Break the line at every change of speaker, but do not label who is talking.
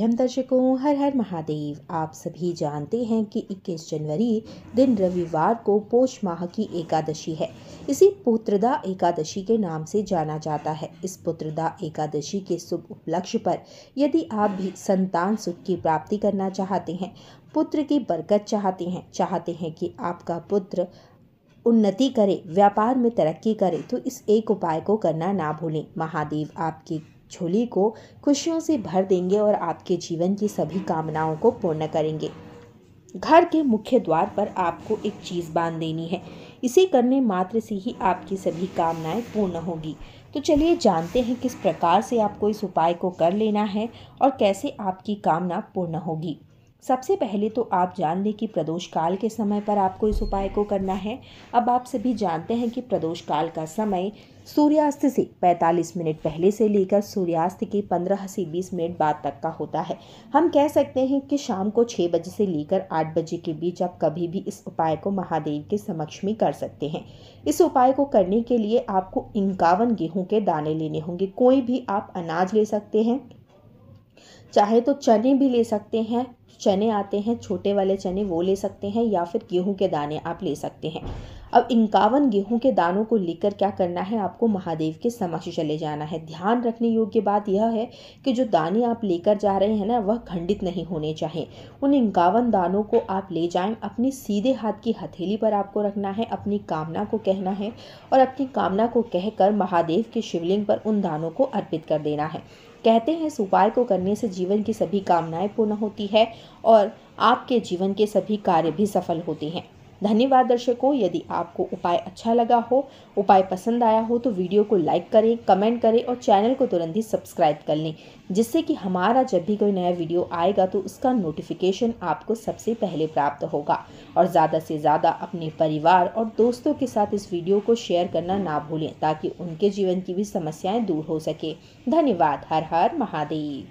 हम दर्शकों हर हर महादेव आप सभी जानते हैं कि 21 जनवरी दिन रविवार को पोष माह की एकादशी है इसे पुत्रदा एकादशी के नाम से जाना जाता है इस पुत्रदा एकादशी के शुभ उपलक्ष्य पर यदि आप भी संतान सुख की प्राप्ति करना चाहते हैं पुत्र की बरकत चाहते हैं चाहते हैं कि आपका पुत्र उन्नति करे व्यापार में तरक्की करे तो इस एक उपाय को करना ना भूलें महादेव आपकी झोली को खुशियों से भर देंगे और आपके जीवन की सभी कामनाओं को पूर्ण करेंगे घर के मुख्य द्वार पर आपको एक चीज़ बांध देनी है इसे करने मात्र से ही आपकी सभी कामनाएं पूर्ण होगी तो चलिए जानते हैं किस प्रकार से आपको इस उपाय को कर लेना है और कैसे आपकी कामना पूर्ण होगी सबसे पहले तो आप जान लें कि प्रदोष काल के समय पर आपको इस उपाय को करना है अब आप सभी जानते हैं कि प्रदोष काल का समय सूर्यास्त से 45 मिनट पहले से लेकर सूर्यास्त के 15 से 20 मिनट बाद तक का होता है हम कह सकते हैं कि शाम को 6 बजे से लेकर 8 बजे के बीच आप कभी भी इस उपाय को महादेव के समक्ष में कर सकते हैं इस उपाय को करने के लिए आपको इक्यावन गेहूँ के दाने लेने होंगे कोई भी आप अनाज ले सकते हैं चाहे तो चने भी ले सकते हैं चने आते हैं छोटे वाले चने वो ले सकते हैं या फिर गेहूँ के दाने आप ले सकते हैं अब इक्यावन गेहूं के दानों को लेकर क्या करना है आपको महादेव के समक्ष चले जाना है ध्यान रखने योग्य बात यह है कि जो दाने आप लेकर जा रहे हैं ना वह खंडित नहीं होने चाहिए उन इक्यावन दानों को आप ले जाएं अपने सीधे हाथ की हथेली पर आपको रखना है अपनी कामना को कहना है और अपनी कामना को कहकर महादेव के शिवलिंग पर उन दानों को अर्पित कर देना है कहते हैं इस उपाय को करने से जीवन की सभी कामनाएं पूर्ण होती है और आपके जीवन के सभी कार्य भी सफल होते हैं धन्यवाद दर्शकों यदि आपको उपाय अच्छा लगा हो उपाय पसंद आया हो तो वीडियो को लाइक करें कमेंट करें और चैनल को तुरंत ही सब्सक्राइब कर लें जिससे कि हमारा जब भी कोई नया वीडियो आएगा तो उसका नोटिफिकेशन आपको सबसे पहले प्राप्त होगा और ज़्यादा से ज़्यादा अपने परिवार और दोस्तों के साथ इस वीडियो को शेयर करना ना भूलें ताकि उनके जीवन की भी समस्याएँ दूर हो सके धन्यवाद हर हर महादेव